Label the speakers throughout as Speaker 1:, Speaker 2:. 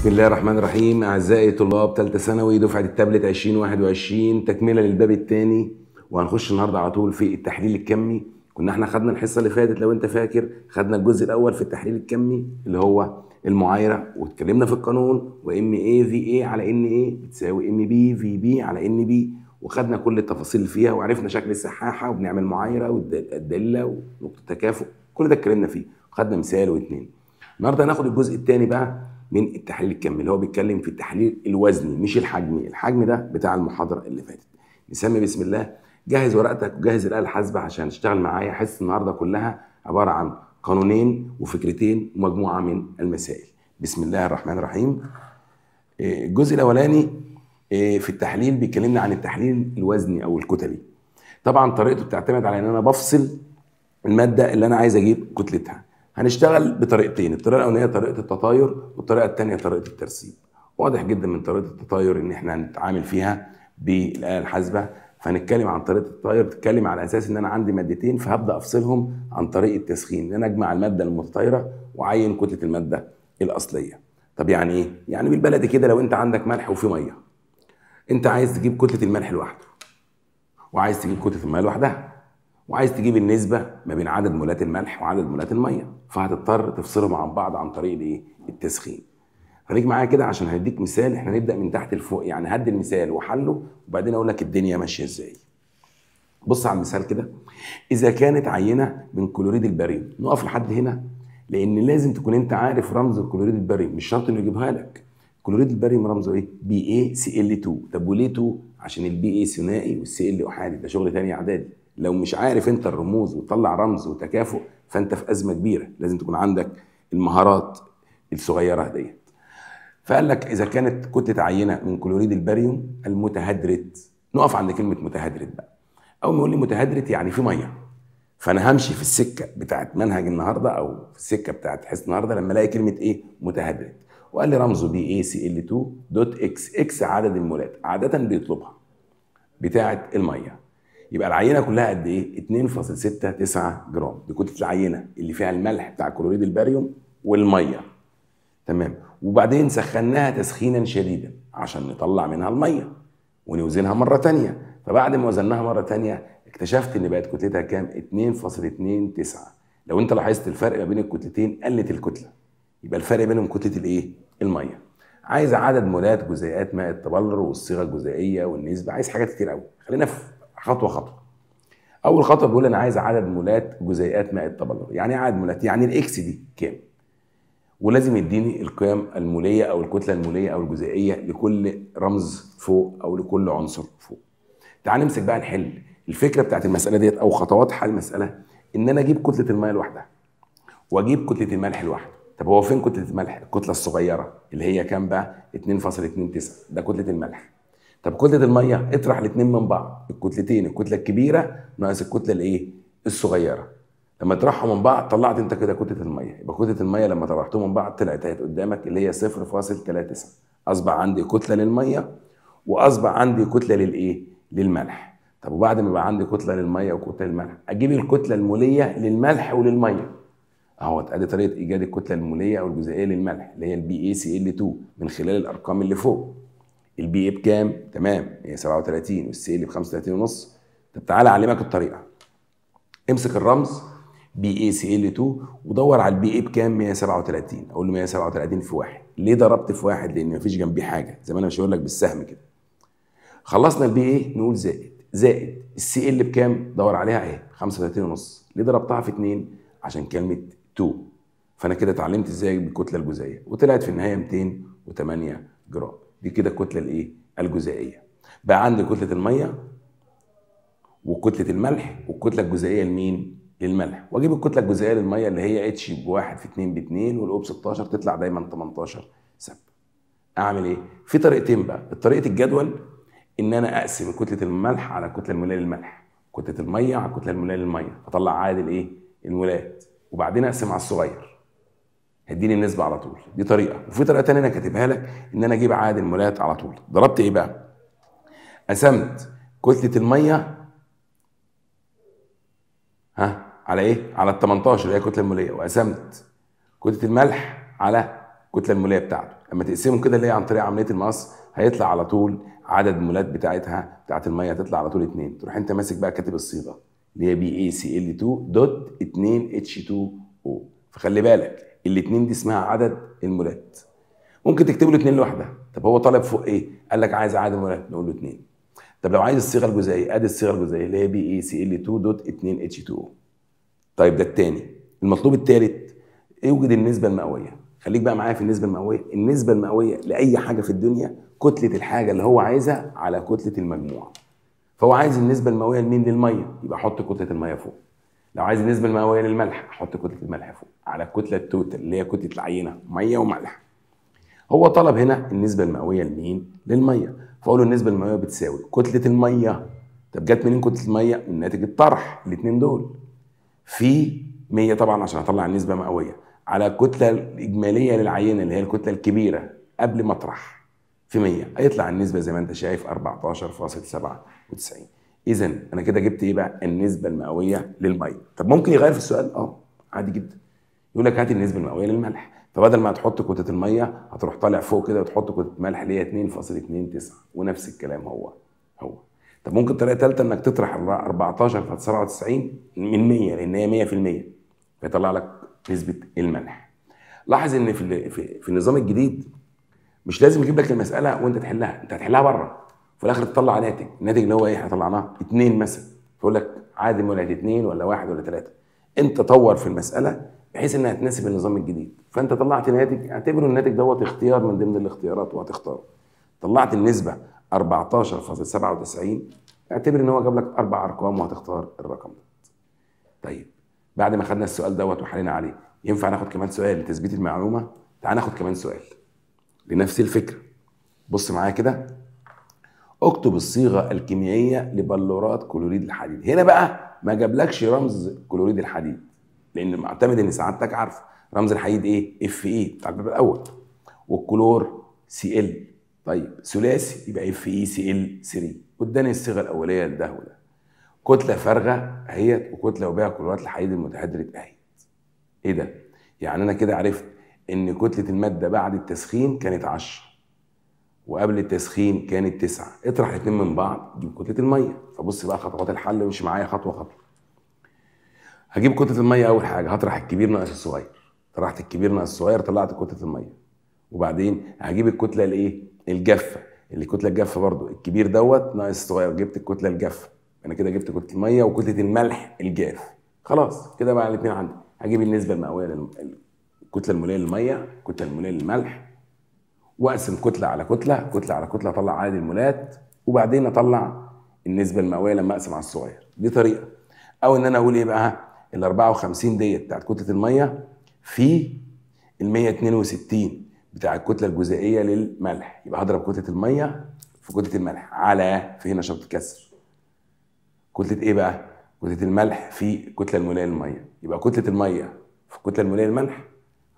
Speaker 1: بسم الله الرحمن الرحيم اعزائي طلاب ثالثه ثانوي دفعه التابلت 2021 تكمله للباب الثاني وهنخش النهارده على طول في التحليل الكمي كنا احنا خدنا الحصه اللي فاتت لو انت فاكر خدنا الجزء الاول في التحليل الكمي اللي هو المعايره واتكلمنا في القانون وام اي في اي على ان اي بتساوي ام بي في بي على ان بي وخدنا كل التفاصيل فيها وعرفنا شكل السحاحه وبنعمل معايره والدلة ونقطه التكافؤ كل ده اتكلمنا فيه خدنا مثال واثنين النهارده هناخد الجزء الثاني بقى من التحليل الكمي اللي هو بيتكلم في التحليل الوزني مش الحجمي الحجم ده بتاع المحاضره اللي فاتت نسمي بسم الله جهز ورقتك وجهز الاله الحاسبه عشان تشتغل معايا حس النهارده كلها عباره عن قانونين وفكرتين ومجموعه من المسائل بسم الله الرحمن الرحيم آه، الجزء الاولاني آه، في التحليل بيكلمنا عن التحليل الوزني او الكتلي طبعا طريقته بتعتمد على ان انا بفصل الماده اللي انا عايز اجيب كتلتها هنشتغل بطريقتين الطريقه الاولانيه طريقه التطاير والطريقه الثانيه طريقه الترسيب واضح جدا من طريقه التطاير ان احنا هنتعامل فيها بالاله الحاسبه فهنتكلم عن طريقه التطاير تتكلم على اساس ان انا عندي مادتين فهبدا افصلهم عن طريق التسخين ان انا اجمع الماده المتطايره واعين كتله الماده الاصليه طب يعني ايه يعني بالبلدي كده لو انت عندك ملح وفي ميه انت عايز تجيب كتله الملح لوحده وعايز تجيب كتله الميه لوحدها وعايز تجيب النسبه ما بين عدد مولات الملح وعدد مولات الميه فهتضطر تفصلهم عن بعض عن طريق الايه التسخين خليك معايا كده عشان هديك مثال احنا نبدا من تحت لفوق يعني هد المثال وحله وبعدين اقول لك الدنيا ماشيه ازاي بص على المثال كده اذا كانت عينه من كلوريد البريوم نقف لحد هنا لان لازم تكون انت عارف رمز الكلوريد البريوم مش شرط انه يجيبها لك كلوريد البريوم رمزه ايه بي اي سي ال 2 طب وليه 2 عشان البي اي ثنائي والسي ال احادي ده شغل ثاني اعدادي لو مش عارف انت الرموز وتطلع رمز وتكافؤ فانت في ازمه كبيره لازم تكون عندك المهارات الصغيره ديت فقال لك اذا كانت كتله عينه من كلوريد الباريوم المتهدرت نقف عند كلمه متهدرت بقى اول ما يقول لي متهدرت يعني في ميه فانا همشي في السكه بتاعت منهج النهارده او في السكه بتاعت حس النهارده لما الاقي كلمه ايه متهدرت وقال لي رمزه دي اي سي ال 2 دوت اكس اكس عدد المولات عاده بيطلبها بتاعه الميه يبقى العينه كلها قد ايه 2.69 جرام دي كتله العينه اللي فيها الملح بتاع كلوريد الباريوم والميه تمام وبعدين سخناها تسخينا شديدا عشان نطلع منها الميه ونوزنها مره تانية فبعد ما وزناها مره تانية اكتشفت ان بقت كتلتها كام 2.29 لو انت لاحظت الفرق ما بين الكتلتين قلت الكتله يبقى الفرق بينهم كتله الايه الميه عايز عدد مولات جزيئات ماء التبلر والصيغه الجزيئيه والنسبه عايز حاجات كتير قوي خلينا في خطوه خطوه اول خطوه بيقول انا عايز عدد مولات جزيئات ماء التبلور يعني ايه عدد مولات يعني الاكس دي كام ولازم يديني القيم الموليه او الكتله الموليه او الجزيئيه لكل رمز فوق او لكل عنصر فوق تعال نمسك بقى نحل الفكره بتاعت المساله ديت او خطوات حل المساله ان انا اجيب كتله الماء لوحدها واجيب كتله الملح لوحده طب هو فين كتله الملح الكتله الصغيره اللي هي كام بقى 2.29 ده كتله الملح طب كتله الميه اطرح الاثنين من بعض الكتلتين الكتله الكبيره ناقص الكتله الايه الصغيره لما تطرحهم من بعض طلعت انت كده كتله الميه يبقى كتله الميه لما طرحتهم من بعض طلعت اهي قدامك اللي هي 0.39 اصبح عندي كتله للميه واصبح عندي كتله للايه للملح طب وبعد ما يبقى عندي كتله للميه وكتله للملح اجيب الكتله الموليه للملح وللميه اهوت ادي طريقه ايجاد الكتله الموليه او الجزيئيه للملح اللي هي البي اي سي ال 2 من خلال الارقام اللي فوق البي اي بكام تمام هي 37 والسيل ب 35 ونص طب تعالى اعلمك الطريقه امسك الرمز بي اي سي ال 2 ودور على البي اي بكام 137 اقول له 137 في واحد ليه ضربت في واحد لان مفيش جنبي حاجه زي ما انا مش هقول لك بالسهم كده خلصنا البي اي نقول زائد زائد السي ال بكام دور عليها اهي 35 ونص ليه ضربتها في 2 عشان كلمه 2 فانا كده اتعلمت ازاي بالكتله الجزئيه وطلعت في النهايه 208 جرام دي كده الكتله الايه الجزيئيه بقى عندي كتله الميه وكتله الملح والكتله الجزيئيه لمين للملح واجيب الكتله الجزيئيه للميه اللي هي اتش بواحد في 2 ب 2 والاوب 16 تطلع دايما 18 سب اعمل ايه في طريقتين بقى طريقه الجدول ان انا اقسم كتله الملح على الكتله الموليه للملح كتله الميه على الكتله الموليه للميه اطلع عادل ايه المولات وبعدين اقسم على الصغير هيديني النسبه على طول دي طريقه وفي طريقه ثانيه انا كاتبها لك ان انا اجيب عائد المولات على طول ضربت ايه بقى قسمت كتله الميه ها على ايه على ال 18 اللي هي الكتله الموليه وقسمت كتله الملح على الكتله الموليه بتاعته لما تقسمهم كده اللي هي عن طريق عمليه المقص هيطلع على طول عدد المولات بتاعتها بتاعت الميه هتطلع على طول 2 تروح انت ماسك بقى كاتب الصيغه اللي هي بي اي سي ال 2 دوت 2 اتش 2 او فخلي بالك الاثنين دي اسمها عدد المولات ممكن تكتب له اثنين لوحده طب هو طالب فوق ايه قال لك عايز عدد المولات نقول له اثنين طب لو عايز الصيغه الجزيئيه ادي الصيغه الجزيئيه اللي هي بي اي سي ال 2 دوت 2 اتش 2 او طيب ده الثاني المطلوب الثالث اوجد النسبه المئويه خليك بقى معايا في النسبه المئويه النسبه المئويه لاي حاجه في الدنيا كتله الحاجه اللي هو عايزها على كتله المجموع فهو عايز النسبه المئويه لمين للميه يبقى حط كتله الميه فوق لو عايز النسبه المئويه للملح احط كتله الملح فوق على الكتله التوتال اللي هي كتله العينه ميه وملح هو طلب هنا النسبه المئويه لمين للميه فاقول له النسبه المئويه بتساوي كتله الميه طب جت منين كتله الميه من ناتج الطرح الاثنين دول في 100 طبعا عشان اطلع النسبه المئويه على الكتله الاجماليه للعينه اللي هي الكتله الكبيره قبل ما اطرح في 100 هيطلع النسبه زي ما انت شايف 14.97 اذا انا كده جبت ايه بقى النسبه المئويه للميه طب ممكن يغير في السؤال اه عادي جدا يقول لك هات النسبه المئويه للملح فبدل ما تحط كتله المية هتروح طالع فوق كده وتحط كتله ملح اللي هي 2.29 ونفس الكلام هو هو طب ممكن طريقة الثالثه انك تطرح 14 في 97 من 100 لان هي 100% فيطلع لك نسبة الملح لاحظ ان في, في النظام الجديد مش لازم يجيب لك المسألة وانت تحلها انت هتحلها بره في الاخر تطلع ناتج الناتج اللي هو ايه احنا طلعناه اثنين مثلا فيقول لك عادي ولد اثنين ولا واحد ولا ثلاثه انت طور في المساله بحيث انها تناسب النظام الجديد فانت طلعت ناتج اعتبره الناتج دوت اختيار من ضمن الاختيارات وهتختاره طلعت النسبه 14.97 اعتبر ان هو جاب لك اربع ارقام وهتختار الرقم ده طيب بعد ما خدنا السؤال دوت وحلينا عليه ينفع ناخد كمان سؤال لتثبيت المعلومه تعال ناخد كمان سؤال لنفس الفكره بص معايا كده اكتب الصيغه الكيميائيه لبلورات كلوريد الحديد هنا بقى ما جابلكش رمز كلوريد الحديد لان معتمد ان سعادتك عارفه رمز الحديد ايه اف اي بتاع الباب الاول والكلور سي ال طيب ثلاثي يبقى اف اي سي ال 3 واداني الصيغه الاوليه لده وده كتله فارغه اهيت وكتله وبيع كلورات الحديد المتهدرة اهيت ايه ده يعني انا كده عرفت ان كتله الماده بعد التسخين كانت 10 وقبل التسخين كانت تسعة اطرح الاثنين من بعض جيب كتله الميه فبص بقى خطوات الحل مش معايا خطوه خطوه هجيب كتله الميه اول حاجه هطرح الكبير ناقص الصغير طرحت الكبير ناقص الصغير طلعت كتله الميه وبعدين هجيب الكتله الايه الجافه اللي الكتله الجافه برضو الكبير دوت ناقص الصغير جبت الكتله الجافه انا كده جبت كتله الميه وكتله الملح الجاف خلاص كده بقى الاثنين عندي هجيب النسبه المئويه للكتله الموليه للميه الكتله الموليه للملح واقسم كتله على كتله كتله على كتله اطلع عدد المولات وبعدين اطلع النسبه المئويه لما اقسم على الصغير دي طريقه او ان انا اقول ايه بقى ال 54 ديت بتاعت كتله الميه في ال 162 بتاع الكتله الجزيئيه للملح يبقى هضرب كتله الميه في كتله الملح على في هنا شرط الكسر كتله ايه بقى كتله الملح في الكتله الموليه للميه يبقى كتله الميه في الكتله الموليه للملح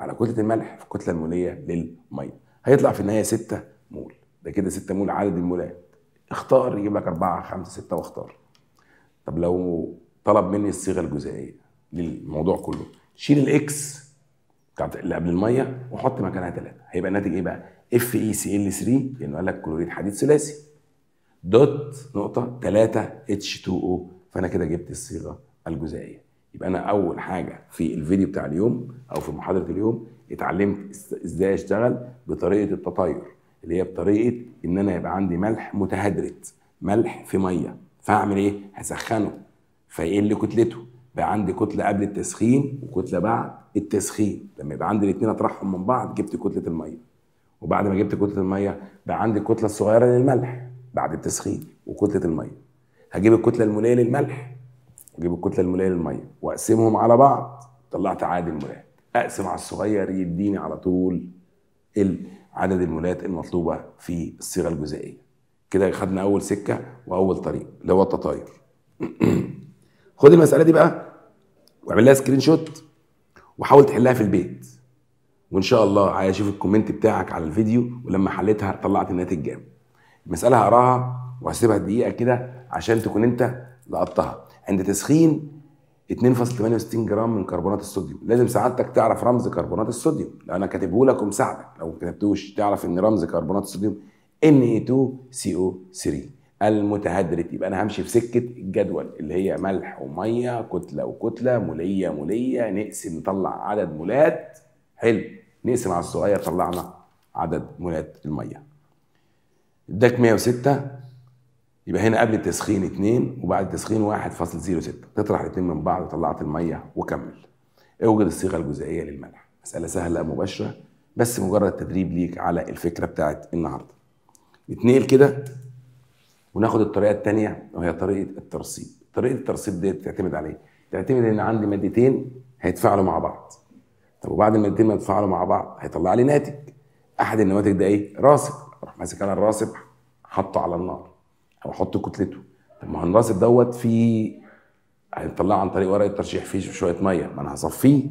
Speaker 1: على كتله الملح في الكتله الموليه للميه هيطلع في النهايه 6 مول ده كده 6 مول عدد المولات اختار يجيب لك 4 5 6 واختار طب لو طلب مني الصيغه الجزائيه للموضوع كله شيل الاكس بتاعت اللي قبل الميه وحط مكانها 3 هيبقى الناتج ايه بقى اف اي سي ال 3 لانه قال لك كلوريد حديد ثلاثي دوت نقطه 3 اتش 2 او فانا كده جبت الصيغه الجزائيه يبقى انا اول حاجه في الفيديو بتاع اليوم او في محاضره اليوم اتعلمت ازاي اشتغل بطريقه التطاير اللي هي بطريقه ان انا يبقى عندي ملح متهدرت ملح في ميه فاعمل ايه هسخنه فيقل كتلته بقى عندي كتله قبل التسخين وكتله بعد التسخين لما يبقى عندي الاثنين اطرحهم من بعض جبت كتله الميه وبعد ما جبت كتله الميه بقى عندي الكتله الصغيره للملح بعد التسخين وكتله الميه هجيب الكتله المليه للملح اجيب الكتله الموليه للميه واقسمهم على بعض طلعت عدد المولات اقسم على الصغير يديني على طول عدد المولات المطلوبه في الصيغه الجزائيه كده خدنا اول سكه واول طريق اللي هو التطاير خد المساله دي بقى واعمل لها سكرين شوت وحاول تحلها في البيت وان شاء الله عايز اشوف الكومنت بتاعك على الفيديو ولما حليتها طلعت الناتج جامد المساله هقراها وهسيبها دقيقه كده عشان تكون انت لقطتها عند تسخين 2.68 جرام من كربونات الصوديوم لازم سعادتك تعرف رمز كربونات الصوديوم لو انا كاتبه لك ومساعدك لو ما كتبتوش تعرف ان رمز كربونات الصوديوم Na2CO3 المتهدرت يبقى انا همشي في سكه الجدول اللي هي ملح وميه كتله وكتله موليه موليه نقسم نطلع عدد مولات حلو نقسم على الصغير طلعنا عدد مولات الميه اداك 106 يبقى هنا قبل التسخين 2 وبعد التسخين 1.06 تطرح الاثنين من بعض وطلعت الميه وكمل اوجد الصيغه الجزئيه للملح مساله سهله مباشره بس مجرد تدريب ليك على الفكره بتاعت النهارده نتنقل كده وناخد الطريقه الثانيه وهي طريقه الترصيب طريقه الترصيب دي تعتمد على ايه تعتمد ان عندي مادتين هيتفاعلوا مع بعض طب وبعد المادتين ما يتفاعلوا مع بعض هيطلع لي ناتج احد النواتج ده ايه راسب اروح ماسك انا الراسب حاطه على النار او احط كتلته طب ما هنراسب دوت في هنطلعه عن طريق ورقه ترشيح فيه شويه ميه ما انا هصفيه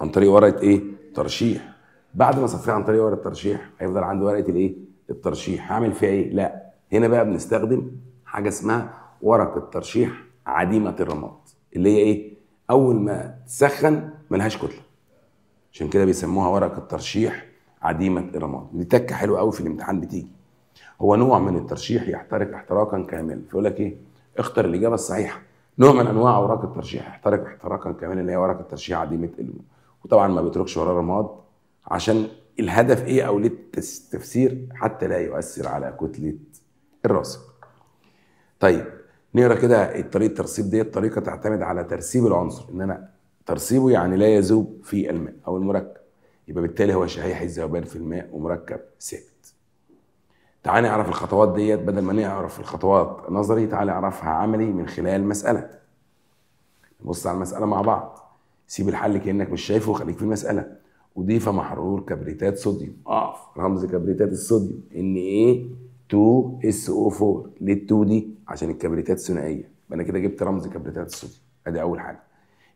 Speaker 1: عن طريق ورقه ايه ترشيح بعد ما اصفيه عن طريق ورقه الترشيح هيفضل عندي ورقه الايه الترشيح هعمل فيها ايه لا هنا بقى بنستخدم حاجه اسمها ورقه ترشيح عديمه الرماد اللي هي ايه اول ما تسخن ملهاش كتله عشان كده بيسموها ورقه ترشيح عديمه الرماد دي تكه حلوه قوي في الامتحان بتيجي هو نوع من الترشيح يحترق احتراقا كاملا فيقول لك ايه اختر الاجابه الصحيحه نوع من انواع اوراق الترشيح يحترق احتراقا كاملا اللي هي اوراق الترشيح عديمه الم وطبعا ما بيتركش وراه رماد عشان الهدف ايه او ليه التفسير حتى لا يؤثر على كتله الراسخ طيب نقرا كده طريقه الترسيب ديت طريقه تعتمد على ترسيب العنصر ان انا ترسيبه يعني لا يذوب في الماء او المركب يبقى بالتالي هو شحيح الذوبان في الماء ومركب ثابت تعالي نعرف الخطوات ديت بدل ما نعرف الخطوات نظري تعالي اعرفها عملي من خلال مسألة نبص على المسألة مع بعض سيب الحل كأنك مش شايفه وخليك في المسألة أضيف محرور كبريتات صوديوم أقف رمز كبريتات الصوديوم إن إيه 2 اس او 4 ليه ال 2 دي؟ عشان الكبريتات ثنائية يبقى أنا كده جبت رمز كبريتات الصوديوم أدي أول حاجة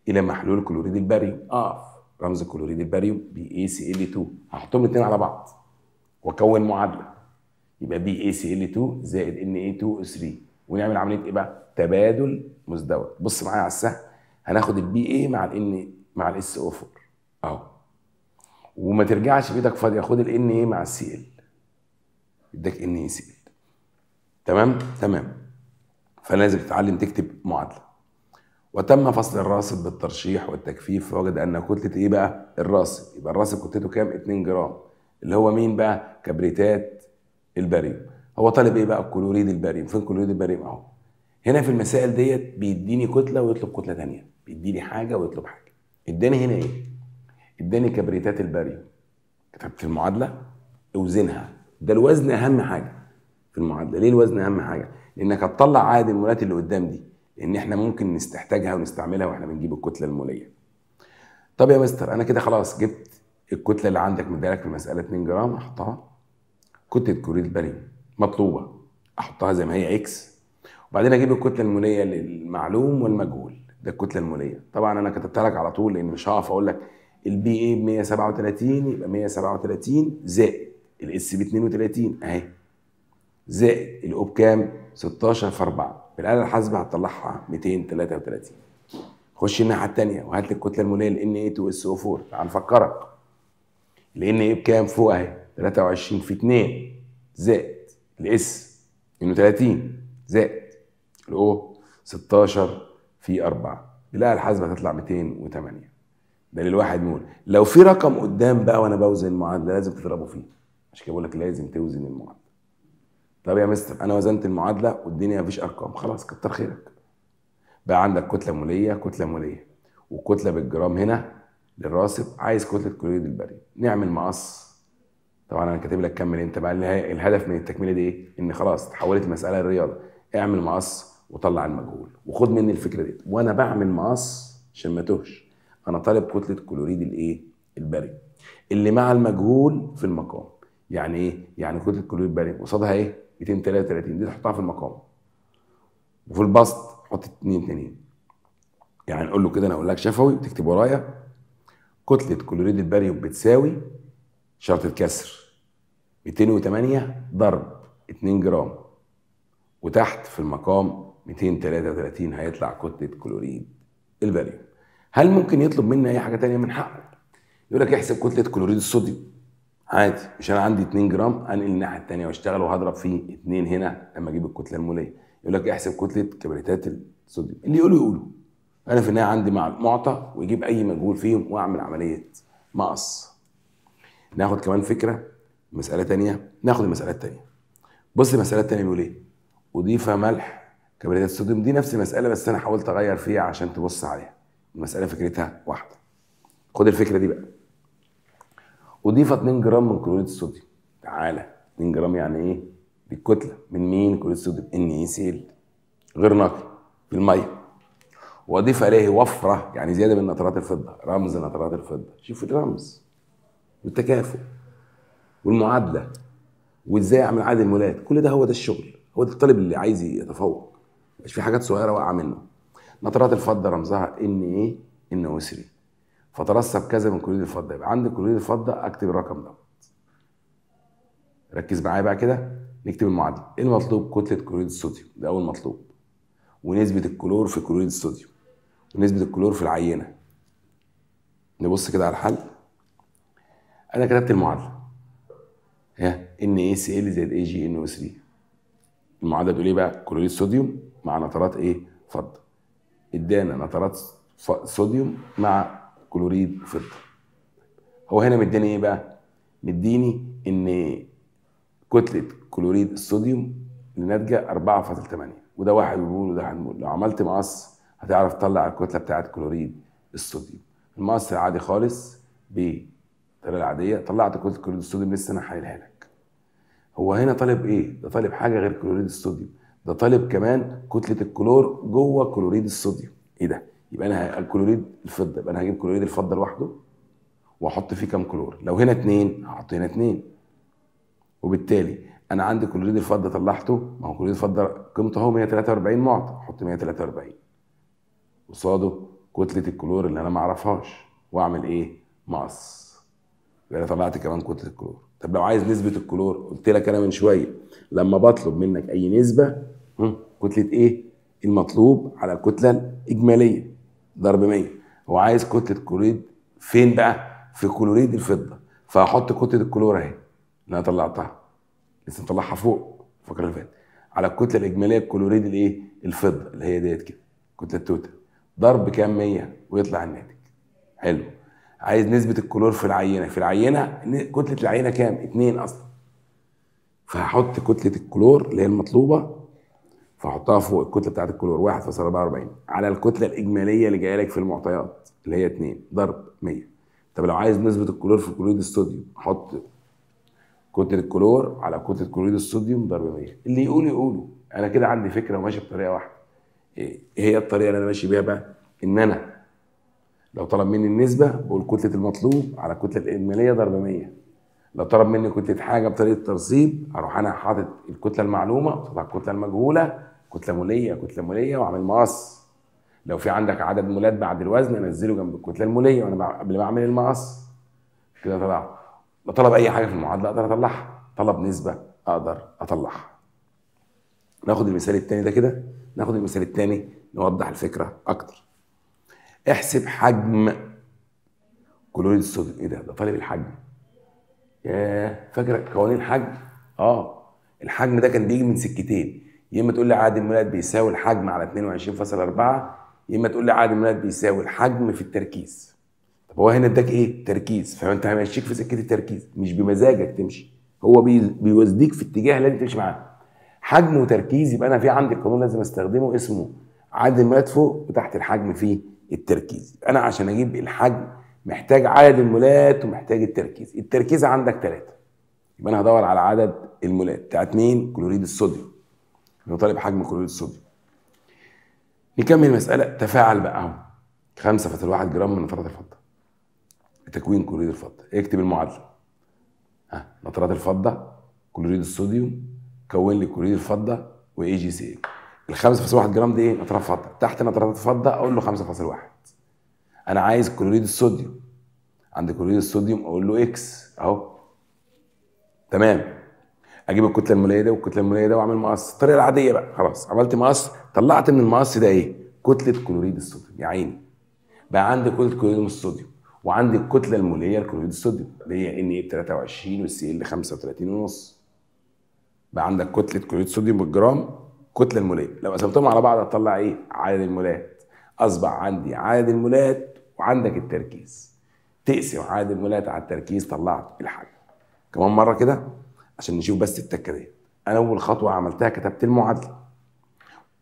Speaker 1: إلى محلول كلوريد الباريوم أقف رمز كلوريد الباريوم بي اي سي ال 2 e هحطهم الاثنين على بعض وأكون معادلة يبقى بي اي سي ال 2 زائد ان اي 2 اس 3 ونعمل عمليه ايه بقى؟ تبادل مزدوج بص معايا على السهم هناخد البي اي مع الان مع الاس او 4 اهو وما ترجعش بايدك فاضيه خد الان اي مع السي ال اداك ان اي سي ال تمام تمام فلازم تتعلم تكتب معادله وتم فصل الراسب بالترشيح والتجفيف فوجد ان كتله ايه بقى الراسب يبقى الراسب كتلته كام 2 جرام اللي هو مين بقى كبريتات الباريوم هو طالب ايه بقى الكلوريد الباريوم فين الكلوريد الباريوم اهو هنا في المسائل ديت بيديني كتله ويطلب كتله ثانيه بيديني حاجه ويطلب حاجه اداني هنا ايه اداني كبريتات الباريوم كتبت المعادله اوزنها ده الوزن اهم حاجه في المعادله ليه الوزن اهم حاجه لانك هتطلع عدد المولات اللي قدام دي لان احنا ممكن نستحتاجها ونستعملها واحنا بنجيب الكتله الموليه طب يا مستر انا كده خلاص جبت الكتله اللي عندك من بالك في المساله 2 جرام احطها كتله كلوريد البريم مطلوبه احطها زي ما هي اكس وبعدين اجيب الكتله الموليه للمعلوم والمجهول ده الكتله الموليه طبعا انا كتبتها لك على طول لان مش هقف اقول لك البي اي ب 137 يبقى 137 زائد الاس ب 32 اهي زائد الاو بكام 16 في 4 بالاله الحاسبه هتطلعها 233 خش الناحيه الثانيه وهات لي الكتله الموليه لان اي 2 اس او 4 هنفكرك لان ايه بكام فوق اهي 23 في 2 زائد الاس انه 30 زائد الاو 16 في 4 بالآلة الحاسبة هتطلع 208 ده للواحد مول لو في رقم قدام بقى وانا بوزن المعادلة لازم تضربه فيه عشان كده بقول لك لازم توزن المعادلة طب يا مستر انا وزنت المعادلة والدنيا مفيش ارقام خلاص كتر خيرك بقى عندك كتلة مولية كتلة مولية وكتلة بالجرام هنا للراسب عايز كتلة كلوريد البري نعمل مقص طبعا انا كاتب لك كمل انت بقى الهدف من التكمله دي ايه؟ ان خلاص تحولت مساله لرياضه اعمل مقص وطلع المجهول وخد مني الفكره دي وانا بعمل مقص عشان ما تهش انا طالب كتله كلوريد الايه؟ البري اللي مع المجهول في المقام يعني ايه؟ يعني كتله كلوريد البري قصادها ايه؟ 233 دي تحطها في المقام وفي البسط حط 2 2 يعني اقول له كده انا اقول لك شفوي تكتب ورايا كتله كلوريد البري بتساوي شرط الكسر 208 ضرب 2 جرام وتحت في المقام 233 هيطلع كتله كلوريد الباريوم هل ممكن يطلب مني اي حاجه تانية من حقه يقول لك احسب كتله كلوريد الصوديوم عادي مش انا عندي 2 جرام انقل الناحيه الثانيه واشتغل وهضرب فيه 2 هنا لما اجيب الكتله الموليه يقول لك احسب كتله كبريتات الصوديوم اللي يقوله يقوله انا في النهايه عندي معطى ويجيب اي مجهول فيهم واعمل عمليه مقص ناخد كمان فكره مساله تانية ناخد المساله التانية بص المساله التانية بيقول ايه اضيف ملح كبريت الصوديوم دي نفس المساله بس انا حاولت اغير فيها عشان تبص عليها المساله فكرتها واحده خد الفكره دي بقى اضيف 2 جرام من كلوريد الصوديوم تعالى 2 جرام يعني ايه بالكتله الكتله من مين كلوريد الصوديوم ان اي سيل غير نقي بالميه. الميه واضيف عليه وفره يعني زياده من نترات الفضه رمز نترات الفضه شوف الرمز والتكافؤ والمعادله وازاي اعمل عدد المولات كل ده هو ده الشغل هو ده الطالب اللي عايز يتفوق مش في حاجات صغيره واقعه منه نطرات الفضه رمزها ان ايه ان اسري فترسب كذا من كليه الفضه يبقى عندي كليه الفضه اكتب الرقم ده ركز معايا بقى كده نكتب المعادله ايه المطلوب كتله كلوريد الصوديوم ده اول مطلوب ونسبه الكلور في كلوريد الصوديوم ونسبه الكلور في العينه نبص كده على الحل انا كتبت المعادله ها ان اي سي ال زائد اي جي ان او 3 المعادله بتقول ايه بقى كلوريد صوديوم مع نترات ايه فضه ادانا نترات صوديوم مع كلوريد فضه هو هنا مديني ايه بقى مديني ان كتله كلوريد الصوديوم ناتجه 4.8 وده واحد بيقول وده واحد بيقول لو عملت مقص هتعرف تطلع الكتله بتاعه كلوريد الصوديوم المقص العادي خالص ب الطريقه العاديه طلعت كلوريد الصوديوم لسه انا حايلها لك هو هنا طالب ايه ده طالب حاجه غير كلوريد الصوديوم ده طالب كمان كتله الكلور جوه كلوريد الصوديوم ايه ده يبقى انا الكلوريد الفضه يبقى انا هجيب كلوريد الفضه لوحده واحط فيه كام كلور لو هنا اتنين هحط هنا اتنين وبالتالي انا عندي كلوريد الفضه طلعته ما هو كلوريد الفضه قيمته اهو 143 معطى احط 143 قصاده كتله الكلور اللي انا ما اعرفهاش واعمل ايه مقص انا طلعت كمان كتله الكلور طب لو عايز نسبه الكلور قلت لك انا من شويه لما بطلب منك اي نسبه كتله ايه المطلوب على الكتله الاجماليه ضرب 100 هو عايز كتله كلوريد فين بقى في كلوريد الفضه فهحط كتله الكلور اهي اللي انا طلعتها لسه مطلعها فوق الفقره اللي فاتت على الكتله الاجماليه الكلوريد الايه الفضه اللي هي ديت كده كتله التوتال ضرب كام 100 ويطلع الناتج حلو عايز نسبه الكلور في العينه في العينه كتله العينه كام اتنين اصلا فهحط كتله الكلور اللي هي المطلوبه فاحطها فوق الكتله بتاعت الكلور 1 فاصل 44 على الكتله الاجماليه اللي جايه لك في المعطيات اللي هي 2 ضرب 100 طب لو عايز نسبه الكلور في كلوريد الصوديوم احط كتله الكلور على كتله كلوريد الصوديوم ضرب 100 اللي يقول يقوله انا كده عندي فكره وماشي بطريقه واحده إيه،, ايه هي الطريقه اللي انا ماشي بيها بقى ان انا لو طلب مني النسبه بقول كتله المطلوب على الكتله الاجماليه ضرب 100 لو طلب مني كتله حاجه بطريقه ترصيب اروح انا حاطط الكتله المعلومه قصادها الكتله المجهوله كتله موليه كتله موليه واعمل مقص لو في عندك عدد مولات بعد الوزن انزله جنب الكتله الموليه وانا قبل ما اعمل المقص كده طلع لو طلب اي حاجه في المعادله اقدر اطلعها طلب نسبه اقدر اطلعها ناخد المثال الثاني ده كده ناخد المثال الثاني نوضح الفكره اكتر احسب حجم كلوريد الصوديوم ايه ده ده طالب الحجم يا فاكر قوانين حجم اه الحجم ده كان بيجي من سكتين يا اما تقول لي عدد المولات بيساوي الحجم على 22.4 يا اما تقول لي عدد المولات بيساوي الحجم في التركيز طب هو هنا اداك ايه تركيز فانت هيمشيك في سكه التركيز مش بمزاجك تمشي هو بيوزديك في اتجاه انت تمشي معاه حجم وتركيز يبقى انا في عندي قانون لازم استخدمه اسمه عدد المولات فوق وتحت الحجم فيه التركيز انا عشان اجيب الحجم محتاج عدد المولات ومحتاج التركيز التركيز عندك ثلاثة يبقى انا هدور على عدد المولات بتاعت مين كلوريد الصوديوم انا طالب حجم كلوريد الصوديوم نكمل المسألة تفاعل بقى اهو 5.1 جرام من نترات الفضة تكوين كلوريد الفضة اكتب المعادلة ها نترات الفضة كلوريد الصوديوم كون لي كلوريد الفضة واي جي سي ال 5.1 جرام دي ايه؟ نترات فضه تحت نترات فضه اقول له 5.1 انا عايز كلوريد الصوديوم عند كلوريد الصوديوم اقول له اكس اهو تمام اجيب الكتله ده والكتله ده واعمل مقص الطريقه العاديه بقى خلاص عملت مقص طلعت من المقص ده ايه؟ كتله كلوريد الصوديوم يا عيني بقى عندي كتله كلوريد الصوديوم وعندي الكتله الموليه لكلوريد الصوديوم اللي هي ان اي 23 والسي ال 35 ونص بقى عندك كتله كلوريد الصوديوم بالجرام كتله الموليه لو قسمتهم على بعض هتطلع ايه عدد المولات اصبح عندي عدد المولات وعندك التركيز تقسم عدد المولات على التركيز طلعت الحجم كمان مره كده عشان نشوف بس التكه دي انا اول خطوه عملتها كتبت المعادله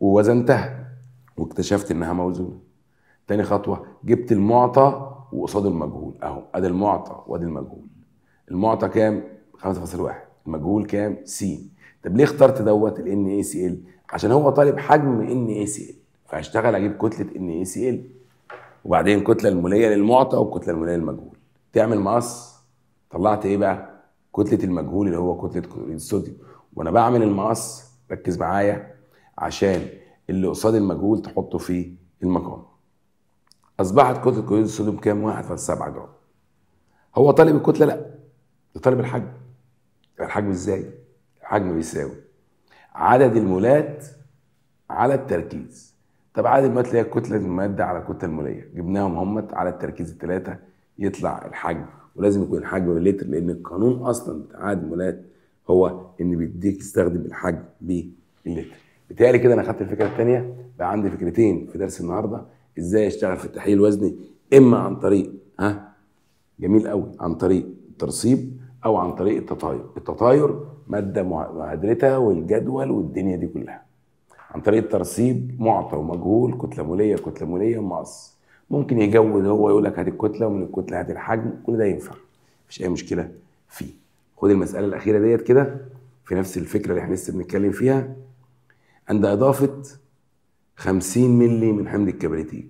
Speaker 1: ووزنتها واكتشفت انها موزونه تاني خطوه جبت المعطى وقصاد المجهول اهو ادي المعطى وادي المجهول المعطى كام 5.1 المجهول كام س طب ليه اخترت دوت ال ان اي سي ال عشان هو طالب حجم ان اي سي ال فهشتغل اجيب كتله ان اي سي ال وبعدين كتله الموليه للمعطى والكتله الموليه للمجهول تعمل مقص طلعت ايه بقى كتله المجهول اللي هو كتله كلوريد الصوديوم وانا بعمل المقص ركز معايا عشان اللي قصاد المجهول تحطه في المقام اصبحت كتله كلوريد الصوديوم كام 1.7 جرام هو طالب الكتله لا طالب الحجم الحجم ازاي الحجم بيساوي عدد المولات على التركيز طب عدد المولات اللي هي كتلة الماده على الكتله الموليه جبناهم هم على التركيز الثلاثه يطلع الحجم ولازم يكون الحجم باللتر لان القانون اصلا بتاع عدد المولات هو ان بيديك تستخدم الحجم باللتر بالتالي كده انا أخدت الفكره الثانيه بقى عندي فكرتين في درس النهارده ازاي اشتغل في التحليل الوزني اما عن طريق ها جميل قوي عن طريق الترصيب او عن طريق التطاير التطاير ماده معادلتها والجدول والدنيا دي كلها عن طريق ترسيب معطى ومجهول كتله موليه كتله موليه مقص ممكن يجود هو يقول لك هات الكتله ومن الكتله هات الحجم كل ده ينفع مفيش اي مشكله فيه خد المساله الاخيره ديت كده في نفس الفكره اللي احنا لسه بنتكلم فيها عند اضافه 50 مللي من حمض الكبريتيك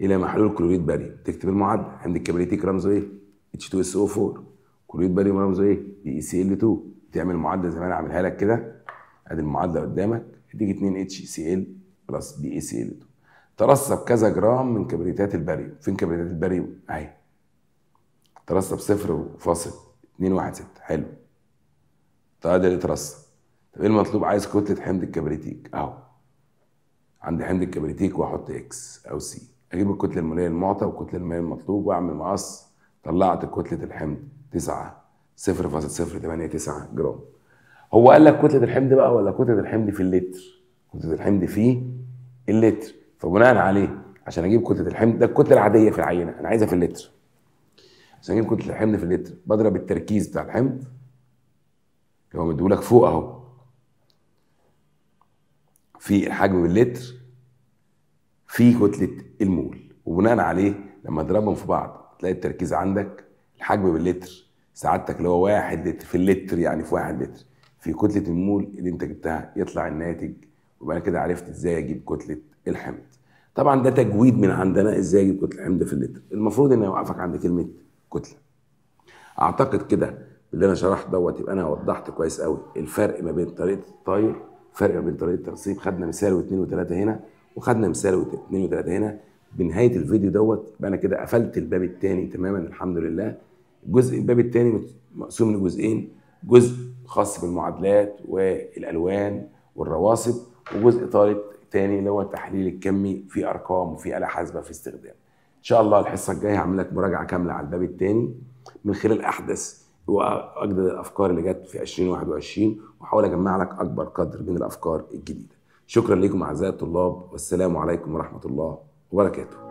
Speaker 1: الى محلول كلوريد باري تكتب المعادله حمض الكبريتيك رمزه ايه H2SO4 كليه باليوم رمزه ايه؟ دي اي سي ال 2 تعمل معادله زي ما انا عاملها لك كده ادي المعادله قدامك هتيجي 2 اتش سي ال بلس دي اي سي ال 2 ترسب كذا جرام من كبريتات الباريوم فين كبريتات الباريوم اهي ترسب 0.216 حلو طيب ده اللي ترسب طب ايه المطلوب عايز كتله حمض الكبريتيك اهو عندي حمض الكبريتيك واحط اكس او سي اجيب الكتله الموليه المعطى والكتله الموليه المطلوب واعمل مقص طلعت كتله الحمض 9 0.089 جرام هو قال لك كتله الحمض بقى ولا كتله الحمض في اللتر كتله الحمض في اللتر فبناء عليه عشان اجيب كتله الحمض ده الكتله العاديه في العينه انا عايزها في اللتر عشان اجيب كتله الحمض في اللتر بضرب التركيز بتاع الحمض اللي هو مديهولك فوق اهو في الحجم باللتر في كتله المول وبناء عليه لما اضربهم في بعض تلاقي التركيز عندك الحجم باللتر سعادتك اللي هو واحد لتر في اللتر يعني في واحد لتر في كتله المول اللي انت جبتها يطلع الناتج وبعد كده عرفت ازاي اجيب كتله الحمض طبعا ده تجويد من عندنا ازاي اجيب كتله الحمض في اللتر المفروض ان يوقفك عند كلمه كتله اعتقد كده اللي انا شرحت دوت يبقى انا وضحت كويس قوي الفرق ما بين طريقه الطاير فرق ما بين طريقه الترصيب خدنا مثال واثنين وثلاثه هنا وخدنا مثال واثنين وثلاثه هنا بنهايه الفيديو دوت يبقى انا كده قفلت الباب الثاني تماما الحمد لله الجزء الباب الثاني مقسوم لجزئين جزء خاص بالمعادلات والالوان والرواسب وجزء ثالث ثاني اللي هو التحليل الكمي في ارقام وفي اله حاسبه في استخدام ان شاء الله الحصه الجايه هعمل لك مراجعه كامله على الباب الثاني من خلال احدث واجدد الافكار اللي جت في 2021 واحاول اجمع لك اكبر قدر من الافكار الجديده شكرا لكم اعزائي الطلاب والسلام عليكم ورحمه الله وبركاته